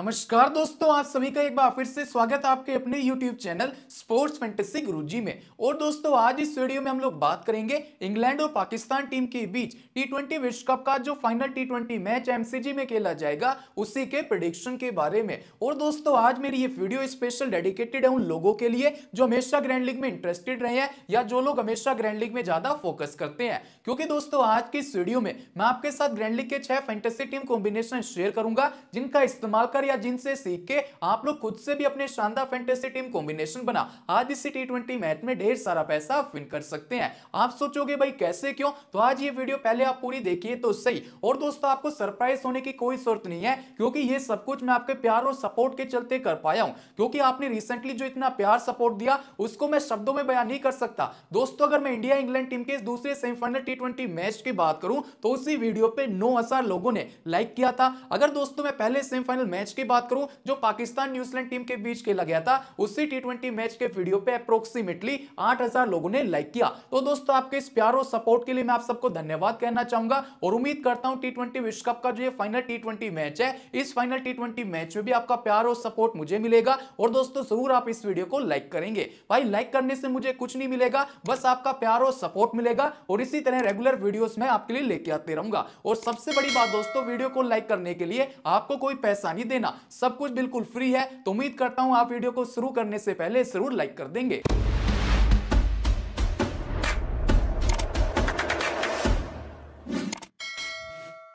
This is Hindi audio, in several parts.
नमस्कार दोस्तों आप सभी का एक बार फिर से स्वागत है आपके अपने YouTube चैनल स्पोर्ट्स फैंटेसी जी में और दोस्तों आज इस वीडियो में हम लोग बात करेंगे इंग्लैंड और पाकिस्तान टीम के बीच टी ट्वेंटी विश्व कप का जो final T twenty match MCG में खेला जाएगा उसी के प्रोडिक्शन के बारे में और दोस्तों आज मेरी ये वीडियो स्पेशल डेडिकेटेड है उन लोगों के लिए जो हमेशा ग्रैंड लीग में इंटरेस्टेड रहे हैं या जो लोग हमेशा ग्रैंड लीग में ज्यादा फोकस करते हैं क्योंकि दोस्तों आज की इस वीडियो में मैं आपके साथ ग्रैंड लीग के छह फैंटेसी टीम कॉम्बिनेशन शेयर करूंगा जिनका इस्तेमाल कर या जिनसे सीख के आप लोग खुद से भी अपने शानदार फैंटेसी टीम कॉम्बिनेशन बना आज इसी टी ट्वेंटी मैच में ढेर सारा पैसा विन कर सकते हैं आप सोचोगे भाई कैसे क्यों तो आज ये वीडियो पहले आप पूरी देखिए तो सही और दोस्तों आपको सरप्राइज होने की कोई जरूरत नहीं है क्योंकि ये सब कुछ मैं आपके प्यार और सपोर्ट के चलते कर पाया हूं क्योंकि आपने रिसेंटली जो इतना प्यार सपोर्ट दिया उसको मैं शब्दों में बयान नहीं कर सकता दोस्तों अगर मैं इंडिया इंग्लैंड टीम के इस दूसरे सेमीफाइनल टी मैच की बात करूं तो उसी वीडियो पे नौ लोगों ने लाइक किया था अगर दोस्तों मैं पहले सेमीफाइनल मैच मैच की बात करूं जो पाकिस्तान न्यूजीलैंड टीम के बीच खेला गया था उसी टी ट्वेंटी मैच के वीडियो पे अप्रोक्सीमेटली आठ लोगों ने लाइक किया तो दोस्तों आपके इस प्यार और सपोर्ट के लिए मैं आप सबको धन्यवाद कहना चाहूंगा और उम्मीद करता हूं टी विश्व कप का जो ये फाइनल टी मैच है इस फाइनल टी मैच में भी आपका प्यार और सपोर्ट मुझे मिलेगा और दोस्तों जरूर आप इस वीडियो को लाइक करेंगे भाई लाइक करने से मुझे कुछ नहीं मिलेगा बस आपका प्यार और सपोर्ट मिलेगा और इसी तरह रेगुलर वीडियोस में आपके लिए लेके आते रहूंगा और सबसे बड़ी बात दोस्तों वीडियो को लाइक करने के लिए आपको कोई पैसा नहीं देना देना सब कुछ बिल्कुल फ्री है तो उम्मीद करता हूं आप वीडियो को शुरू करने से पहले जरूर लाइक कर देंगे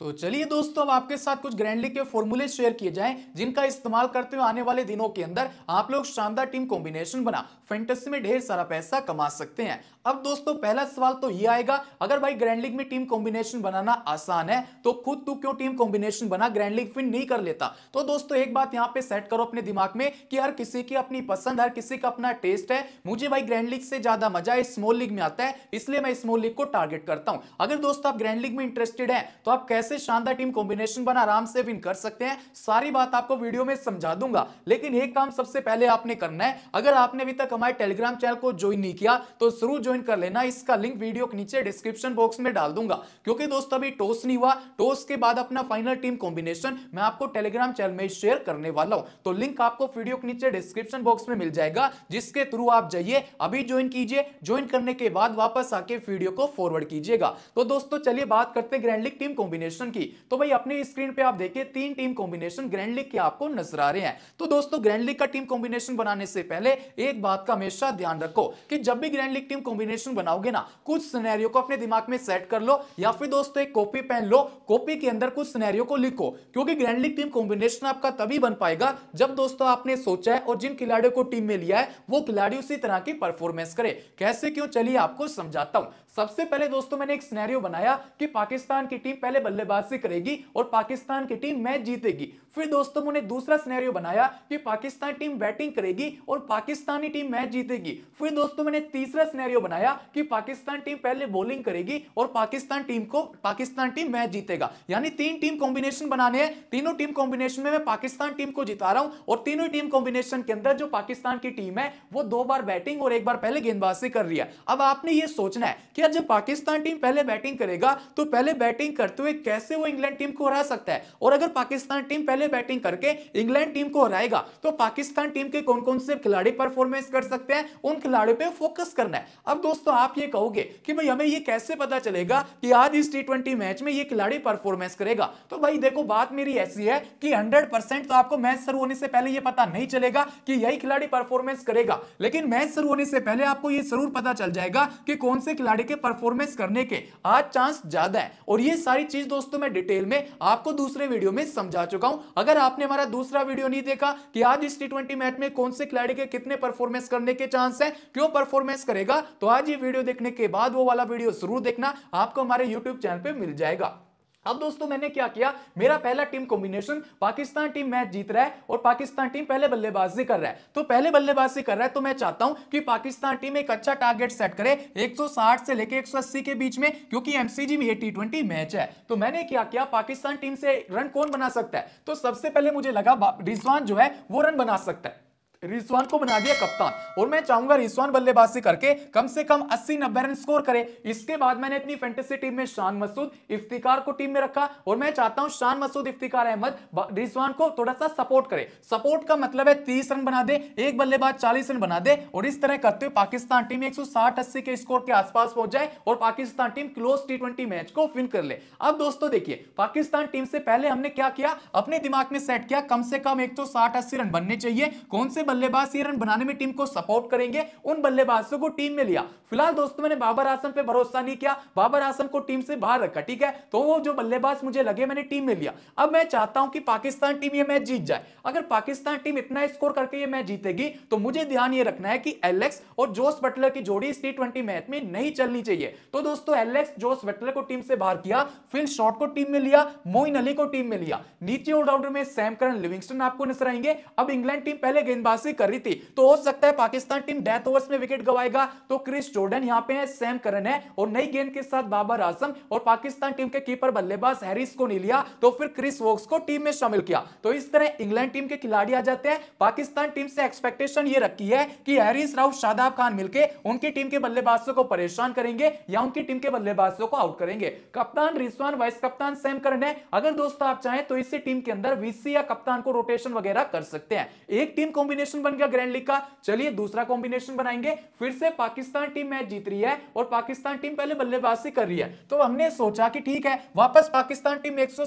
तो चलिए दोस्तों अब आपके साथ कुछ ग्रैंडली के फॉर्मूले शेयर किए जाएं जिनका इस्तेमाल करते हुए आने वाले दिनों के अंदर आप लोग शानदार टीम कॉम्बिनेशन बना फेंटेसी में ढेर सारा पैसा कमा सकते हैं अब दोस्तों पहला सवाल तो ये आएगा अगर भाई ग्रैंड लीग में टीम कॉम्बिनेशन बनाना आसान है तो खुद तू क्यों टीम कॉम्बिनेशन बना ग्रैंड लीग फिन नहीं कर लेता तो दोस्तों एक बात यहाँ पे सेट करो अपने दिमाग में कि हर किसी की अपनी पसंद हर किसी का अपना टेस्ट है मुझे भाई ग्रैंड लीग से ज्यादा मजा स्मॉल लीग में आता है इसलिए मैं स्मॉल लीग को टारगेट करता हूं अगर दोस्तों आप ग्रैंड लीग में इंटरेस्टेड है तो आप कैसे कैसे शानदार टीम कॉम्बिनेशन बना आराम से विन कर सकते हैं सारी बात आपको वीडियो में समझा दूंगा लेकिन एक काम सबसे पहले आपने करना है अगर आपने अभी तक हमारे टेलीग्राम चैनल को ज्वाइन नहीं किया तो जरूर ज्वाइन कर लेना इसका लिंक वीडियो के नीचे डिस्क्रिप्शन बॉक्स में डाल दूंगा क्योंकि दोस्तों अभी टॉस नहीं हुआ टॉस के बाद अपना फाइनल टीम कॉम्बिनेशन मैं आपको टेलीग्राम चैनल में शेयर करने वाला हूं तो लिंक आपको वीडियो के नीचे डिस्क्रिप्शन बॉक्स में मिल जाएगा जिसके थ्रू आप जाइए अभी ज्वाइन कीजिए ज्वाइन करने के बाद वापस आके वीडियो को फॉरवर्ड कीजिएगा तो दोस्तों चलिए बात करते हैं grand league team combination combination की तो भाई अपने स्क्रीन पे आप देखिए तीन टीम कॉम्बिनेशन ग्रैंड लीग के आपको नजर आ रहे हैं तो दोस्तों ग्रैंड लीग का टीम कॉम्बिनेशन बनाने से पहले एक बात का हमेशा ध्यान रखो कि जब भी ग्रैंड लीग टीम कॉम्बिनेशन बनाओगे ना कुछ सिनेरियो को अपने दिमाग में सेट कर लो या फिर दोस्तों एक कॉपी पेन लो कॉपी के अंदर कुछ सिनेरियो को लिखो क्योंकि ग्रैंड लीग टीम कॉम्बिनेशन आपका तभी बन पाएगा जब दोस्तों आपने सोचा है और जिन खिलाड़ियों को टीम में लिया है वो खिलाड़ी उसी तरह की परफॉर्मेंस करे कैसे क्यों चलिए आपको समझाता हूं सबसे पहले दोस्तों मैंने एक सिनेरियो बनाया कि पाकिस्तान की टीम पहले बल्लेबाज बल्लेबाज से करेगी और पाकिस्तान की टीम मैच जीतेगी फिर दोस्तों उन्होंने दूसरा स्नेरियो बनाया कि पाकिस्तान टीम बैटिंग करेगी और पाकिस्तानी टीम मैच जीतेगी फिर दोस्तों मैंने तीसरा स्नेरियो बनाया कि पाकिस्तान टीम पहले बॉलिंग करेगी और पाकिस्तान टीम को पाकिस्तान टीम मैच जीतेगा यानी तीन टीम कॉम्बिनेशन बनाने हैं तीनों टीम कॉम्बिनेशन में मैं पाकिस्तान टीम को जिता रहा हूं और तीनों टीम कॉम्बिनेशन के अंदर जो पाकिस्तान की टीम है वो दो बार बैटिंग और एक बार पहले गेंदबाजी कर रही है अब आपने ये सोचना है कि जब पाकिस्तान टीम पहले बैटिंग करेगा तो पहले बैटिंग करते हुए कैसे वो इंग्लैंड टीम को हरा सकता है और अगर पाकिस्तान टीम पहले पहले बैटिंग करके इंग्लैंड टीम को हराएगा तो पाकिस्तान टीम के कौन कौन से खिलाड़ी परफॉर्मेंस कर सकते हैं उन खिलाड़ियों पर फोकस करना है अब दोस्तों आप ये कहोगे कि भाई हमें ये कैसे पता चलेगा कि आज इस टी मैच में ये खिलाड़ी परफॉर्मेंस करेगा तो भाई देखो बात मेरी ऐसी है कि हंड्रेड तो आपको मैच शुरू होने से पहले यह पता नहीं चलेगा कि यही खिलाड़ी परफॉर्मेंस करेगा लेकिन मैच शुरू होने से पहले आपको यह जरूर पता चल जाएगा कि कौन से खिलाड़ी के परफॉर्मेंस करने के आज चांस ज्यादा है और ये सारी चीज दोस्तों मैं डिटेल में आपको दूसरे वीडियो में समझा चुका हूं अगर आपने हमारा दूसरा वीडियो नहीं देखा कि आज इस टी मैच में कौन से खिलाड़ी के कितने परफॉर्मेंस करने के चांस है क्यों परफॉर्मेंस करेगा तो आज ये वीडियो देखने के बाद वो वाला वीडियो जरूर देखना आपको हमारे यूट्यूब चैनल पर मिल जाएगा अब दोस्तों मैंने क्या किया मेरा पहला team combination Pakistan team match जीत रहा है और पाकिस्तान टीम पहले बल्लेबाजी कर रहा है तो पहले बल्लेबाजी कर रहा है तो मैं चाहता हूं कि पाकिस्तान टीम एक अच्छा टारगेट सेट करे 160 से लेके 180 के बीच में क्योंकि एमसीजी में टी ट्वेंटी मैच है तो मैंने क्या किया पाकिस्तान टीम से रन कौन बना सकता है तो सबसे पहले मुझे लगा रिजवान जो है वो रन बना सकता है रिजवान को बना दिया कप्तान और मैं चाहूंगा रिजवान बल्लेबाजी करके कम से कम 80 नब्बे रन स्कोर करे इसके बाद मैंने अपनी फैंटेसी टीम में शान मसूद इफ्तिकार को टीम में रखा और मैं चाहता हूं शान मसूद इफ्तिकार अहमद रिजवान को थोड़ा सा सपोर्ट करे सपोर्ट का मतलब है तीस रन बना दे एक बल्लेबाज चालीस रन बना दे और इस तरह करते हुए पाकिस्तान टीम एक सौ के स्कोर के आसपास पहुंच जाए और Pakistan team close T match को विन कर ले अब दोस्तों देखिए पाकिस्तान टीम से पहले हमने क्या किया अपने दिमाग में सेट किया कम से कम एक सौ रन बनने चाहिए कौन से बल्लेबाज ये रन बनाने में टीम को सपोर्ट करेंगे उन बल्लेबाजों को टीम में लिया फिलहाल दोस्तों मैंने बाबर आसम पे भरोसा नहीं किया बाबर आसम को टीम से बाहर रखा ठीक है तो वो जो बल्लेबाज मुझे लगे मैंने टीम में लिया अब मैं चाहता हूं कि पाकिस्तान टीम ये मैच जीत जाए अगर पाकिस्तान टीम इतना स्कोर करके ये मैच जीतेगी तो मुझे ध्यान ये रखना है कि एलेक्स और जोस बटलर की जोड़ी टी ट्वेंटी मैच में नहीं चलनी चाहिए तो दोस्तों एलेक्स जोस बटलर को टीम से बाहर किया फिल शॉर्ट को टीम में लिया मोइन अली को टीम में लिया नीचे ऑलराउंडर में सैम करन लिविंगस्टन आपको नजर आएंगे अब इंग्लैंड टीम पहले गेंदबाज वापसी कर रही थी तो हो सकता है पाकिस्तान टीम डेथ ओवर्स में विकेट गवाएगा तो क्रिस जोर्डन यहाँ पे है सैम करन है और नई गेंद के साथ बाबर आजम और पाकिस्तान टीम के कीपर बल्लेबाज हैरिस को नहीं लिया तो फिर क्रिस वोक्स को टीम में शामिल किया तो इस तरह इंग्लैंड टीम के खिलाड़ी आ जाते हैं पाकिस्तान टीम से एक्सपेक्टेशन ये रखी है कि हैरिस राउत शादाब खान मिलकर उनकी टीम के बल्लेबाजों को परेशान करेंगे या उनकी टीम के बल्लेबाजों को आउट करेंगे कप्तान रिस्वान वाइस कप्तान सैम करन है अगर दोस्तों आप चाहें तो इसी टीम के अंदर वीसी या कप्तान को रोटेशन वगैरह कर सकते हैं एक टीम कॉम्बिनेशन कॉम्बिनेशन बन गया ग्रैंड लीग का चलिए दूसरा कॉम्बिनेशन बनाएंगे फिर से पाकिस्तान टीम मैच जीत रही है और पाकिस्तान टीम पहले बल्लेबाजी कर रही है तो हमने सोचा कि ठीक है वापस पाकिस्तान टीम एक सौ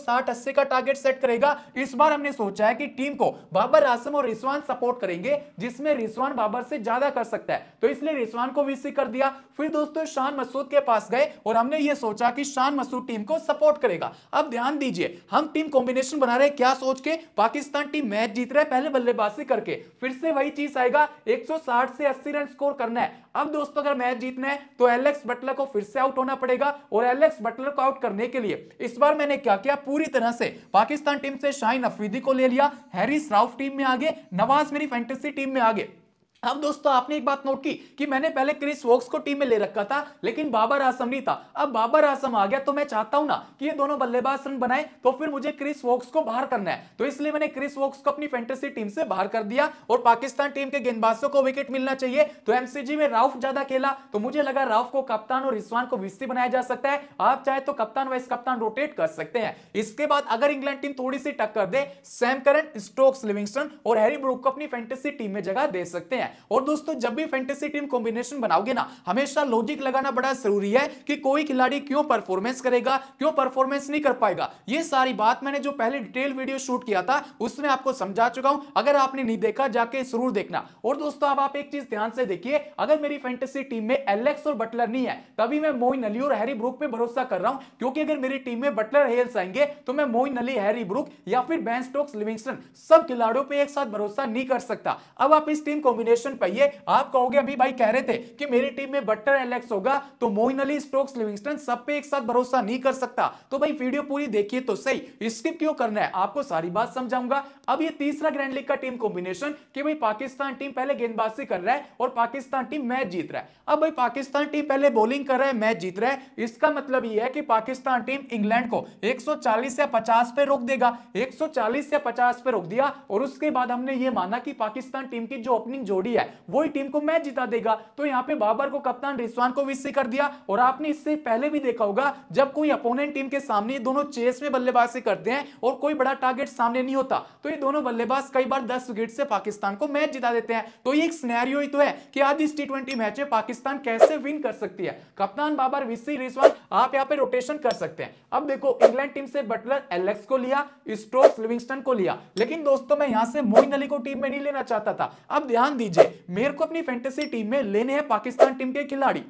का टारगेट सेट करेगा इस बार हमने सोचा है कि टीम को बाबर आसम और रिस्वान सपोर्ट करेंगे जिसमें रिस्वान बाबर से ज्यादा कर सकता है तो इसलिए रिस्वान को वीसी कर दिया फिर दोस्तों शान मसूद के पास गए और हमने ये सोचा कि शान मसूद टीम को सपोर्ट करेगा अब ध्यान दीजिए हम टीम कॉम्बिनेशन बना रहे हैं क्या सोच के पाकिस्तान टीम मैच जीत रहा है पहले बल्लेबाजी करके फिर फिर से वही चीज आएगा 160 से 80 रन स्कोर करना है अब दोस्तों अगर मैच जीतना है तो एलेक्स बटलर को फिर से आउट होना पड़ेगा और एलेक्स बटलर को आउट करने के लिए इस बार मैंने क्या किया पूरी तरह से पाकिस्तान टीम से शाहिन अफरीदी को ले लिया हैरिस राउफ टीम में आगे नवाज मेरी फैंटेसी टीम में आगे अब दोस्तों आपने एक बात नोट की कि मैंने पहले क्रिस वोक्स को टीम में ले रखा था लेकिन बाबर आसम नहीं था अब बाबर आसम आ गया तो मैं चाहता हूं ना कि ये दोनों बल्लेबाज रन बनाए तो फिर मुझे क्रिस वोक्स को बाहर करना है तो इसलिए मैंने क्रिस वोक्स को अपनी फैंटेसी टीम से बाहर कर दिया और पाकिस्तान टीम के गेंदबाजों को विकेट मिलना चाहिए तो एमसीजी में राउफ ज्यादा खेला तो मुझे लगा राउफ को कप्तान और रिस्वान को विस्ती बनाया जा सकता है आप चाहे तो कप्तान वाइस कप्तान रोटेट कर सकते हैं इसके बाद अगर इंग्लैंड टीम थोड़ी सी टक्कर दे सैम करन स्टोक्स लिविंगस्टन और हैरी ब्रूक को अपनी फैंटेसी टीम में जगह दे सकते हैं है और दोस्तों जब भी फैंटेसी टीम कॉम्बिनेशन बनाओगे ना हमेशा लॉजिक लगाना बड़ा जरूरी है कि कोई खिलाड़ी क्यों परफॉर्मेंस करेगा क्यों परफॉर्मेंस नहीं कर पाएगा ये सारी बात मैंने जो पहले डिटेल वीडियो शूट किया था उसमें आपको समझा चुका हूं अगर आपने नहीं देखा जाके जरूर देखना और दोस्तों अब आप एक चीज ध्यान से देखिए अगर मेरी फैंटेसी टीम में एलेक्स और बटलर नहीं है तभी मैं मोइन अली और हैरी ब्रुक पे भरोसा कर रहा हूं क्योंकि अगर मेरी टीम में बटलर हेल्स आएंगे तो मैं मोइन अली हैरी ब्रुक या फिर बैन स्टोक्स लिविंगस्टन सब खिलाड़ियों पर एक साथ भरोसा नहीं कर सकता अब आप इस टीम कॉम्बिनेशन क्वेश्चन पे ये आप कहोगे अभी भाई कह रहे थे कि मेरी टीम में बट्टर एलेक्स होगा तो मोइन अली स्टोक्स लिविंगस्टन सब पे एक साथ भरोसा नहीं कर सकता तो भाई वीडियो पूरी देखिए तो सही स्किप क्यों करना है आपको सारी बात समझाऊंगा अब ये तीसरा ग्रैंड लीग का टीम कॉम्बिनेशन कि भाई पाकिस्तान टीम पहले गेंदबाजी कर रहा है और पाकिस्तान टीम मैच जीत रहा है अब भाई पाकिस्तान टीम पहले बॉलिंग कर रहा है मैच जीत रहा है इसका मतलब ये है कि पाकिस्तान टीम इंग्लैंड को 140 से 50 पे रोक देगा 140 से 50 पे रोक दिया और उसके बाद हमने ये माना कि पाकिस्तान टीम की जो ओपनिंग जोड़ी थोड़ी है वही टीम को मैच जिता देगा तो यहाँ पे बाबर को कप्तान रिस्वान को विश्व कर दिया और आपने इससे पहले भी देखा होगा जब कोई अपोनेंट टीम के सामने दोनों चेस में बल्लेबाजी करते हैं और कोई बड़ा टारगेट सामने नहीं होता तो ये दोनों बल्लेबाज कई बार दस विकेट से पाकिस्तान को मैच जिता देते हैं तो ये एक स्नैरियो ही तो है कि आज इस टी मैच में पाकिस्तान कैसे विन कर सकती है कप्तान बाबर विस्सी रिस्वान आप यहाँ पे रोटेशन कर सकते हैं अब देखो इंग्लैंड टीम से बटलर एलेक्स को लिया स्ट्रोक्स लिविंगस्टन को लिया लेकिन दोस्तों मैं यहां से मोइन अली को टीम में नहीं लेना चाहता था अब ध्यान दीजिए मुझे मेयर को अपनी फैंटेसी टीम में लेने हैं पाकिस्तान टीम के खिलाड़ी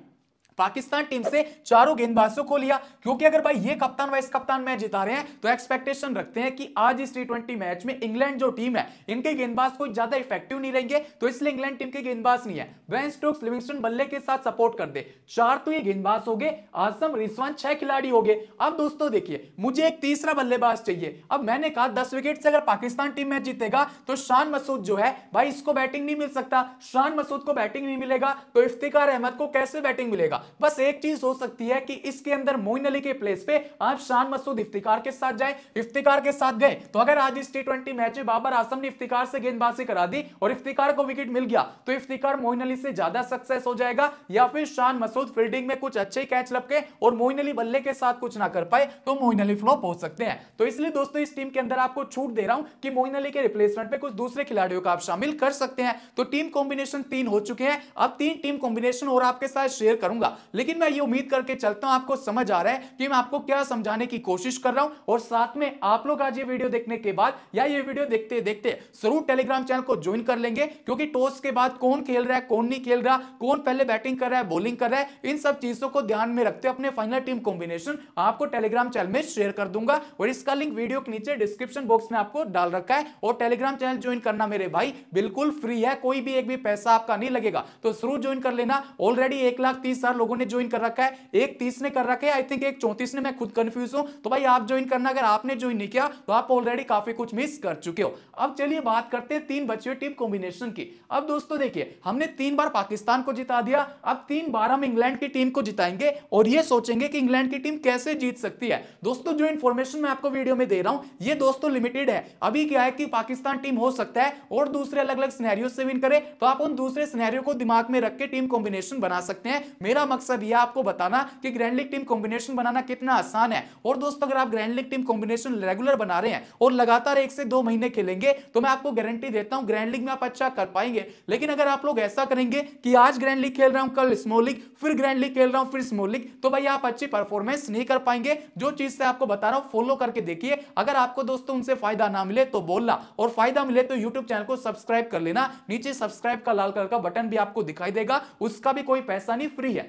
पाकिस्तान टीम से चारों गेंदबाजों को लिया क्योंकि अगर भाई ये कप्तान वाइस कप्तान मैच जिता रहे हैं तो एक्सपेक्टेशन रखते हैं कि आज इस टी मैच में इंग्लैंड जो टीम है इनके गेंदबाज कोई ज्यादा इफेक्टिव नहीं रहेंगे तो इसलिए इंग्लैंड टीम के गेंदबाज नहीं है वैन स्टोक्स लिविंगस्टन बल्ले के साथ सपोर्ट कर दे चार तो ये गेंदबाज हो गए आसम रिस्वान छह खिलाड़ी हो गए अब दोस्तों देखिए मुझे एक तीसरा बल्लेबाज चाहिए अब मैंने कहा दस विकेट से अगर पाकिस्तान टीम मैच जीतेगा तो शान मसूद जो है भाई इसको बैटिंग नहीं मिल सकता शान मसूद को बैटिंग नहीं मिलेगा तो इफ्तिकार अहमद को कैसे बैटिंग मिलेगा बस एक चीज हो सकती है कि इसके अंदर मोइन अली के प्लेस पे आप शान मसूद इफ्तिकार के साथ जाए इफ्तिकार के साथ गए तो अगर आज इस टी मैच में बाबर आसम ने इफ्तिकार से गेंदबाजी करा दी और इफ्तिकार को विकेट मिल गया तो इफ्तिकार मोइन अली से ज्यादा सक्सेस हो जाएगा या फिर शान मसूद फील्डिंग में कुछ अच्छे कैच लपके और मोइन अली बल्ले के साथ कुछ ना कर पाए तो मोइन अली फ्लॉप हो सकते हैं तो इसलिए दोस्तों इस टीम के अंदर आपको छूट दे रहा हूं कि मोइन अली के रिप्लेसमेंट पे कुछ दूसरे खिलाड़ियों का आप शामिल कर सकते हैं तो टीम कॉम्बिनेशन तीन हो चुके हैं अब तीन टीम कॉम्बिनेशन और आपके साथ शेयर करूंगा लेकिन मैं ये उम्मीद करके चलता हूं आपको समझ आ रहा है कि मैं आपको क्या समझाने की कोशिश कर रहा हूं और साथ में आप लोग आज ये वीडियो देखने के बाद या ये वीडियो देखते देखते जरूर टेलीग्राम चैनल को ज्वाइन कर लेंगे क्योंकि टॉस के बाद कौन खेल रहा है कौन नहीं खेल रहा कौन पहले बैटिंग कर रहा है बॉलिंग कर रहा है इन सब चीजों को ध्यान में रखते अपने फाइनल टीम कॉम्बिनेशन आपको टेलीग्राम चैनल में शेयर कर दूंगा और इसका लिंक वीडियो के नीचे डिस्क्रिप्शन बॉक्स में आपको डाल रखा है और टेलीग्राम चैनल ज्वाइन करना मेरे भाई बिल्कुल फ्री है कोई भी एक भी पैसा आपका नहीं लगेगा तो जरूर ज्वाइन कर लेना ऑलरेडी एक लाख तीस हजार लोगों ने ज्वाइन कर रखा है एक तीस ने कर रखा है आई थिंक एक चौंतीस ने मैं खुद कंफ्यूज हूं तो भाई आप ज्वाइन करना अगर आपने ज्वाइन नहीं किया तो आप ऑलरेडी काफी कुछ मिस कर चुके हो अब चलिए बात करते हैं तीन बच्चे टीम कॉम्बिनेशन की अब दोस्तों देखिए हमने तीन बार पाकिस्तान को जिता दिया अब तीन बार हम इंग्लैंड की टीम को जिताएंगे और ये सोचेंगे कि इंग्लैंड की टीम कैसे जीत सकती है दोस्तों जो इन्फॉर्मेशन मैं आपको वीडियो में दे रहा हूं ये दोस्तों लिमिटेड है अभी क्या है कि पाकिस्तान टीम हो सकता है और दूसरे अलग अलग स्नैरियो से विन करे तो आप उन दूसरे स्नैरियो को दिमाग में रख के टीम कॉम्बिनेशन बना सकते हैं मेरा मकसद यह आपको बताना कि ग्रैंड लीग टीम कॉम्बिनेशन बनाना कितना आसान है और दोस्तों अगर आप grand league team combination regular बना रहे हैं और लगातार एक से दो महीने खेलेंगे तो मैं आपको गारंटी देता हूं ग्रैंड लीग में आप अच्छा कर पाएंगे लेकिन अगर आप लोग ऐसा करेंगे कि आज ग्रैंड लीग खेल रहा हूं कल स्मॉल लीग फिर ग्रैंड लीग खेल रहा हूं फिर स्मॉल लीग तो भाई आप अच्छी परफॉर्मेंस नहीं कर पाएंगे जो चीज से आपको बता रहा हूं फॉलो करके देखिए अगर आपको दोस्तों उनसे फायदा ना मिले तो बोलना और फायदा मिले तो यूट्यूब चैनल को सब्सक्राइब कर लेना नीचे सब्सक्राइब का लाल कलर का बटन भी आपको दिखाई देगा उसका भी कोई पैसा नहीं फ्री है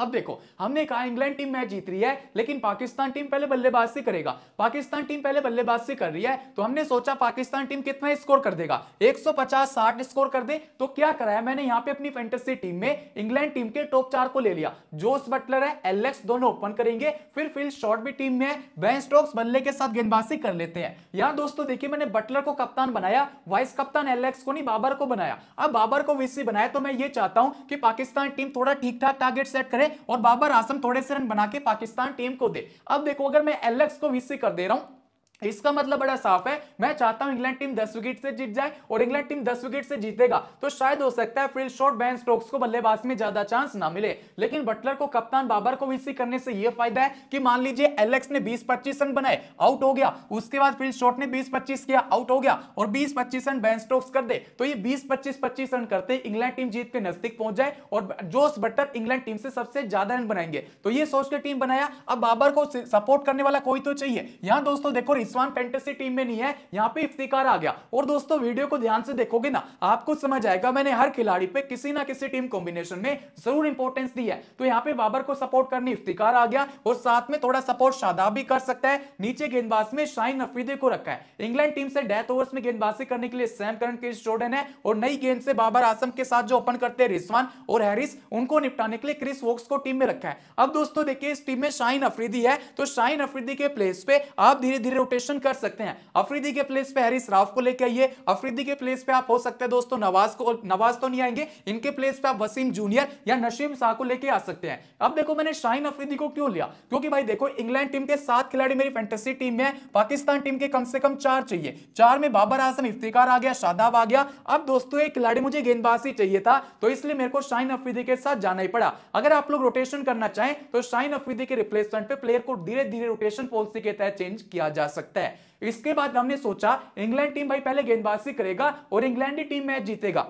अब देखो हमने कहा इंग्लैंड टीम मैच जीत रही है लेकिन पाकिस्तान टीम पहले बल्लेबाज से करेगा पाकिस्तान टीम पहले बल्लेबाज से कर रही है तो हमने सोचा पाकिस्तान टीम कितना स्कोर कर देगा 150 60 स्कोर कर दे तो क्या कराया मैंने यहां पे अपनी फैंटेसी टीम में इंग्लैंड टीम के टॉप चार को ले लिया जोस बटलर है एलेक्स दोनों ओपन करेंगे फिर फिल शॉर्ट भी टीम में बैन स्टोक्स बल्ले के साथ गेंदबाजी कर लेते हैं यहां दोस्तों देखिए मैंने बटलर को कप्तान बनाया वाइस कप्तान एलेक्स को नहीं बाबर को बनाया अब बाबर को वीसी बनाया तो मैं ये चाहता हूं कि पाकिस्तान टीम थोड़ा ठीक ठाक टारगेट सेट करे करे और बाबर आसम थोड़े से रन बना के पाकिस्तान टीम को दे अब देखो अगर मैं एलेक्स को वीसी कर दे रहा हूं इसका मतलब बड़ा साफ है मैं चाहता हूं इंग्लैंड टीम 10 विकेट से जीत जाए और इंग्लैंड टीम 10 विकेट से जीतेगा तो शायद हो सकता है फील्ड शॉट बैन स्ट्रोक्स को बल्लेबाज में ज्यादा चांस ना मिले लेकिन बटलर को कप्तान बाबर को विसी करने से यह फायदा है कि मान लीजिए एलेक्स ने बीस पच्चीस रन बनाए आउट हो गया उसके बाद फील्ड शॉट ने बीस पच्चीस किया आउट हो गया और बीस पच्चीस रन बैन स्ट्रोक्स कर दे तो ये बीस पच्चीस पच्चीस रन करते इंग्लैंड टीम जीत के नजदीक पहुंच जाए और जोश बटलर इंग्लैंड टीम से सबसे ज्यादा रन बनाएंगे तो ये सोच के टीम बनाया अब बाबर को सपोर्ट करने वाला कोई तो चाहिए यहां दोस्तों देखो इस्वान फैंटेसी टीम में नहीं है यहाँ पे इफ्तिकार आ गया और दोस्तों वीडियो को ध्यान से देखोगे ना आपको समझ आएगा मैंने हर खिलाड़ी पे किसी ना किसी टीम कॉम्बिनेशन में जरूर इंपोर्टेंस दी है तो यहाँ पे बाबर को सपोर्ट करने इफ्तिकार आ गया और साथ में थोड़ा सपोर्ट शादाब भी कर सकता है नीचे गेंदबाज में शाहिन अफरीदी को रखा है इंग्लैंड टीम से डेथ ओवर्स में गेंदबाजी करने के लिए सैम करण क्रिस जोर्डन है और नई गेंद से बाबर आसम के साथ जो ओपन करते हैं रिस्वान और हैरिस उनको निपटाने के लिए क्रिस वोक्स को टीम में रखा है अब दोस्तों देखिए इस टीम में शाहिन अफरीदी है तो शाहिन अफरीदी के प्लेस पे आप धीरे धीरे रोटेट रोटेशन कर सकते हैं अफरीदी के प्लेस पे हरीश राव को लेके आइए अफरीदी के प्लेस पे आप हो सकते हैं दोस्तों नवाज को नवाज तो नहीं आएंगे इनके प्लेस पे आप वसीम जूनियर या नशीम शाह को लेकर आ सकते हैं अब देखो मैंने शाहिन अफरीदी को क्यों लिया क्योंकि भाई देखो इंग्लैंड टीम के सात खिलाड़ी मेरी फैंटेसी टीम में है पाकिस्तान टीम के कम से कम चार चाहिए चार में बाबर आजम इफ्तिकार आ गया शादाब आ गया अब दोस्तों एक खिलाड़ी मुझे गेंदबाजी चाहिए था तो इसलिए मेरे को शाहिन अफरीदी के साथ जाना ही पड़ा अगर आप लोग रोटेशन करना चाहें तो शाहिन अफरीदी के रिप्लेसमेंट पे प्लेयर को धीरे धीरे रोटेशन पॉलिसी के तहत चेंज किया जा सकता सकता है इसके बाद हमने सोचा इंग्लैंड टीम भाई पहले गेंदबाजी करेगा और इंग्लैंड ही टीम मैच जीतेगा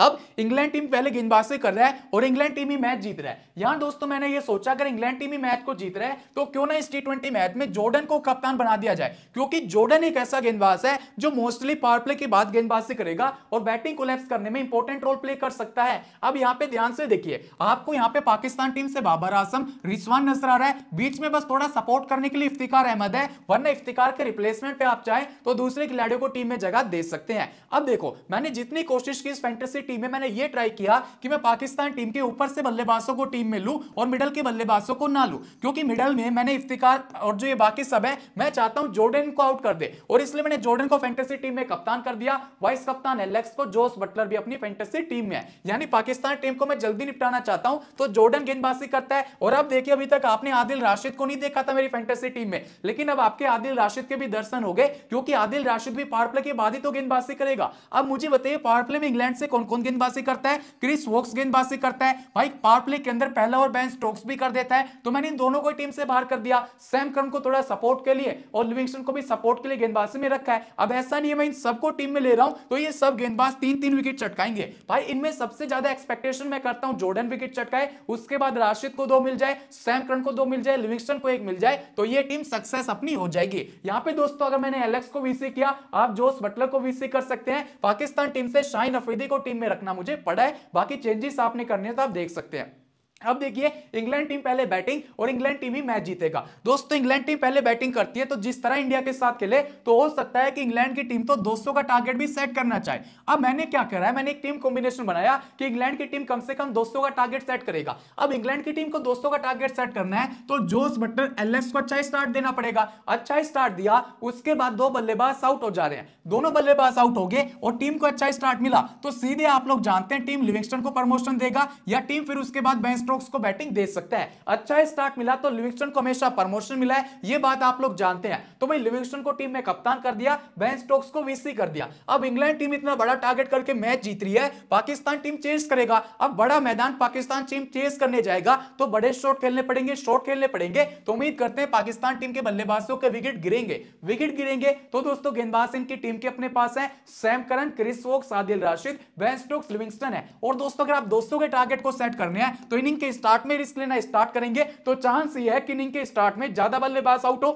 अब इंग्लैंड टीम पहले गेंदबाजी कर रहा है और इंग्लैंड टीम ही मैच जीत रहा है यहां दोस्तों मैंने ये सोचा अगर इंग्लैंड टीम ही मैच को जीत रहा है तो क्यों ना इस टी मैच में जोर्डन को कप्तान बना दिया जाए क्योंकि जोर्डन एक ऐसा गेंदबाज है जो मोस्टली पावर प्ले के बाद गेंदबाजी करेगा और बैटिंग कोलेप्स करने में इंपॉर्टेंट रोल प्ले कर सकता है अब यहाँ पे ध्यान से देखिए आपको यहाँ पे पाकिस्तान टीम से बाबर आसम रिजवान नजर आ रहा है बीच में बस थोड़ा सपोर्ट करने के लिए इफ्तिकार अहमद है वरना इफ्तिकार के रिप्लेसमेंट पे आप चाहे तो दूसरे खिलाड़ियों को टीम में जगह दे सकते हैं अब देखो मैंने जितनी कोशिश की इस फैंटेसी टीम में मैंने ये ट्राई किया कि मैं पाकिस्तान टीम के ऊपर से बल्लेबाजों को टीम में लूँ और मिडल के बल्लेबाजों को ना लूँ क्योंकि मिडल में मैंने इफ्तिकार और जो ये बाकी सब है मैं चाहता हूँ जोर्डन को आउट कर दे और इसलिए मैंने जोर्डन को फेंटेसी टीम में कप्तान कर दिया वाइस कप्तान एलेक्स को जोस बटलर भी अपनी फेंटेसी टीम में है यानी पाकिस्तान टीम को मैं जल्दी निपटाना चाहता हूँ तो जोर्डन गेंदबाजी करता है और अब देखिए अभी तक आपने आदिल राशिद को नहीं देखा था मेरी फेंटेसी टीम में लेकिन अब आपके आदिल राशिद के भी दर्शन हो गए क्योंकि आदिल राशिद भी पावर प्ले के बाद ही तो गेंदबाजी करेगा अब मुझे बताइए पावर प्ले में इंग्लैंड से कौन कौन कौन गेंदबाजी करता है क्रिस वोक्स गेंदबाजी करता है भाई पावर प्ले के अंदर पहला और बैन स्टोक्स भी कर देता है तो मैंने इन दोनों को टीम से बाहर कर दिया सैम करन को थोड़ा सपोर्ट के लिए और लिविंगस्टन को भी सपोर्ट के लिए गेंदबाजी में रखा है अब ऐसा नहीं है मैं इन सबको टीम में ले रहा हूं तो ये सब गेंदबाज तीन तीन विकेट चटकाएंगे भाई इनमें सबसे ज्यादा एक्सपेक्टेशन मैं करता हूं जोर्डन विकेट चटकाए उसके बाद राशिद को दो मिल जाए सैम करन को दो मिल जाए लिविंगस्टन को एक मिल जाए तो ये टीम सक्सेस अपनी हो जाएगी यहाँ पे दोस्तों अगर मैंने एलेक्स को वीसी किया आप जोस बटलर को वीसी कर सकते हैं पाकिस्तान टीम से शाहिन अफरीदी को टीम में रखना मुझे पड़ा है बाकी चेंजेस आपने करने तो आप देख सकते हैं अब देखिए इंग्लैंड टीम पहले बैटिंग और इंग्लैंड टीम ही मैच जीतेगा दोस्तों इंग्लैंड टीम पहले बैटिंग करती है तो जिस तरह इंडिया के साथ खेले तो हो सकता है कि इंग्लैंड की टीम तो 200 का टारगेट भी सेट करना चाहे अब मैंने क्या करा है मैंने एक टीम कॉम्बिनेशन बनाया कि इंग्लैंड की टीम कम से कम दो का टारगेट सेट करेगा अब इंग्लैंड की टीम को दो का टारगेट सेट करना है तो जोस बटर एल को अच्छा स्टार्ट देना पड़ेगा अच्छा स्टार्ट दिया उसके बाद दो बल्लेबाज आउट हो जा रहे हैं दोनों बल्लेबाज आउट हो गए और टीम को अच्छा स्टार्ट मिला तो सीधे आप लोग जानते हैं टीम लिविंगस्टन को प्रमोशन देगा या टीम फिर उसके बाद बेंच स्ट्रोक्स को बैटिंग दे सकता है अच्छा स्टार्ट मिला तो लिविंगस्टन को हमेशा प्रमोशन मिला है ये बात आप लोग जानते हैं तो भाई लिविंगस्टन को टीम में कप्तान कर दिया बैन स्टोक्स को वीसी कर दिया अब इंग्लैंड टीम इतना बड़ा टारगेट करके मैच जीत रही है पाकिस्तान टीम चेस करेगा अब बड़ा मैदान पाकिस्तान टीम चेस करने जाएगा तो बड़े शॉट खेलने पड़ेंगे शॉट खेलने पड़ेंगे तो उम्मीद करते हैं पाकिस्तान टीम के बल्लेबाजों के विकेट गिरेंगे विकेट गिरेंगे तो दोस्तों गेंदबाज इनकी टीम के अपने पास है Sam Curran Chris Woakes Adil Rashid Ben Stokes Livingstone है और दोस्तों अगर आप दोस्तों के टारगेट को सेट करने हैं तो इनिंग इनिंग के स्टार्ट में रिस्क लेना स्टार्ट करेंगे तो चांस ये है कि इनिंग के स्टार्ट में ज्यादा बल्लेबाज आउट हो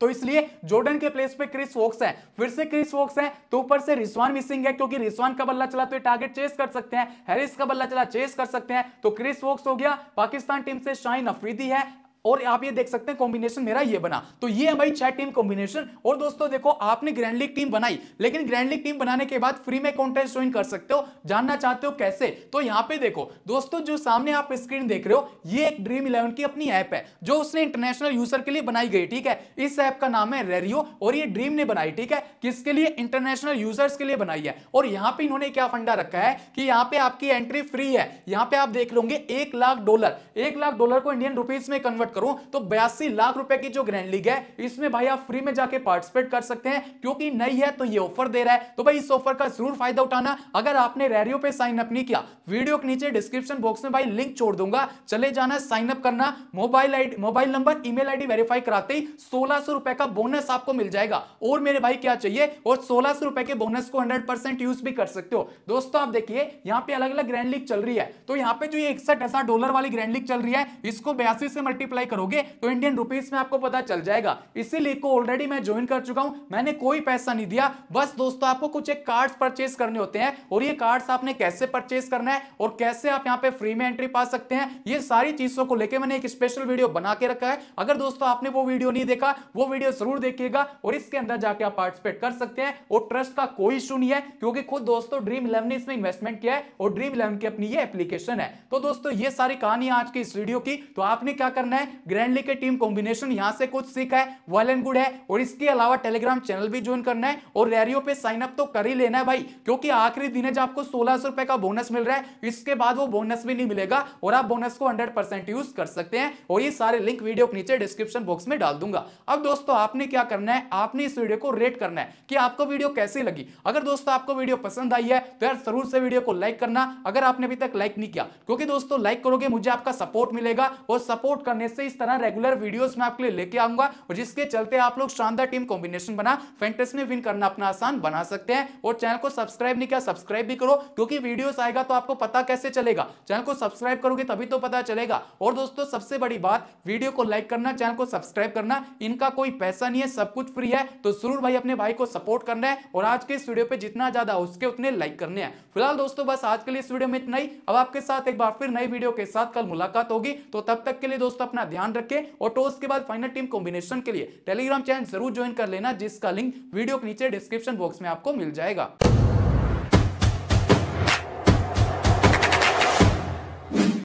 तो इसलिए जोर्डन के प्लेस पे क्रिस वोक्स है फिर से क्रिस वोक्स है तो ऊपर से रिस्वान मिसिंग है क्योंकि रिस्वान का बल्ला चला तो टारगेट चेस कर सकते हैं हैरिस का बल्ला चला चेस कर सकते हैं तो क्रिस वोक्स हो गया पाकिस्तान टीम से शाइन अफरीदी है और आप ये देख सकते हैं कॉम्बिनेशन मेरा ये बना तो ये है भाई छह टीम कॉम्बिनेशन और दोस्तों देखो आपने ग्रैंड लीग टीम बनाई लेकिन ग्रैंड लीग टीम बनाने के बाद फ्री में कॉन्टेस्ट ज्वाइन कर सकते हो जानना चाहते हो कैसे तो यहाँ पे देखो दोस्तों जो सामने आप स्क्रीन देख रहे हो ये एक ड्रीम इलेवन की अपनी ऐप है जो उसने इंटरनेशनल यूजर के लिए बनाई गई ठीक है इस ऐप का नाम है रेरियो और ये ड्रीम ने बनाई ठीक है किसके लिए इंटरनेशनल यूजर्स के लिए बनाई है और यहाँ पे इन्होंने क्या फंडा रखा है कि यहाँ पे आपकी एंट्री फ्री है यहाँ पे आप देख लोगे एक लाख डॉलर एक लाख डॉलर को इंडियन रुपीज में कन्वर्ट करूं तो बयासी लाख रुपए की जो ग्रैंड लीग है इसमें भाई आप फ्री में जाके पार्टिसिपेट कर सकते हैं क्योंकि नई है तो ये ऑफर दे रहा है तो भाई इस ऑफर का जरूर फायदा उठाना अगर आपने रेडियो पे साइन अप नहीं किया वीडियो के नीचे डिस्क्रिप्शन बॉक्स में भाई लिंक छोड़ दूंगा चले जाना साइन अप करना mobile ID mobile number email ID verify कराते ही सोलह रुपए का बोनस आपको मिल जाएगा और मेरे भाई क्या चाहिए और सोलह रुपए के बोनस को हंड्रेड यूज भी कर सकते हो दोस्तों आप देखिए यहाँ पे अलग अलग ग्रैंड लीग चल रही है तो यहाँ पे जो ये इकसठ हजार डॉलर वाली ग्रैंड लीग चल रही है इसको बयासी से मल्टीप्लाई अप्लाई करोगे तो इंडियन रुपीज में आपको पता चल जाएगा इसी लीग को ऑलरेडी मैं ज्वाइन कर चुका हूं मैंने कोई पैसा नहीं दिया बस दोस्तों आपको कुछ एक कार्ड परचेज करने होते हैं और ये कार्ड आपने कैसे परचेज करना है और कैसे आप यहाँ पे फ्री में एंट्री पा सकते हैं ये सारी चीजों को लेकर मैंने एक स्पेशल वीडियो बना के रखा है अगर दोस्तों आपने वो वीडियो नहीं देखा वो वीडियो जरूर देखिएगा और इसके अंदर जाके आप पार्टिसिपेट कर सकते हैं और ट्रस्ट का कोई इशू नहीं है क्योंकि खुद दोस्तों ड्रीम इलेवन ने इसमें इन्वेस्टमेंट किया है और ड्रीम इलेवन की अपनी ये एप्लीकेशन है तो दोस्तों ये सारी कहानी आज की इस वीडियो की तो आपने क्या करना है ग्रैंडली के टीम कॉम्बिनेशन यहां से कुछ सीखा है वेल एंड गुड है और इसके अलावा टेलीग्राम चैनल भी ज्वाइन करना है और रैरियो पे साइन अप तो कर ही लेना है भाई क्योंकि आखिरी दिन है जो आपको सोलह सौ रुपए का बोनस मिल रहा है इसके बाद वो बोनस भी नहीं मिलेगा और आप बोनस को हंड्रेड परसेंट यूज कर सकते हैं और ये सारे लिंक वीडियो के नीचे डिस्क्रिप्शन बॉक्स में डाल दूंगा अब दोस्तों आपने क्या करना है आपने इस वीडियो को रेट करना है कि आपको वीडियो कैसी लगी अगर दोस्तों आपको वीडियो पसंद आई है तो यार जरूर से वीडियो को लाइक करना अगर आपने अभी तक लाइक नहीं किया क्योंकि दोस्तों लाइक करोगे मुझे आपका सपोर्ट मिलेगा और सपोर्ट करने से इस तरह रेगुलर वीडियोस में आपके लिए लेके आऊंगा और जिसके चलते आप लोग शानदार टीम कॉम्बिनेशन बना फेंटेस में विन करना अपना आसान बना सकते हैं और चैनल को सब्सक्राइब नहीं किया सब्सक्राइब भी करो क्योंकि वीडियोस आएगा तो आपको पता कैसे चलेगा चैनल को सब्सक्राइब करोगे तभी तो पता चलेगा और दोस्तों सबसे बड़ी बात वीडियो को लाइक करना चैनल को सब्सक्राइब करना इनका कोई पैसा नहीं है सब कुछ फ्री है तो जरूर भाई अपने भाई को सपोर्ट करना है और आज के इस वीडियो पे जितना ज्यादा उसके उतने लाइक करने हैं फिलहाल दोस्तों बस आज के लिए इस वीडियो में इतना ही अब आपके साथ एक बार फिर नई वीडियो के साथ कल मुलाकात होगी तो तब तक के लिए दोस्तों अपना लेना ध्यान रखें और टॉस तो के बाद फाइनल टीम कॉम्बिनेशन के लिए टेलीग्राम चैनल जरूर ज्वाइन कर लेना जिसका लिंक वीडियो के नीचे डिस्क्रिप्शन बॉक्स में आपको मिल जाएगा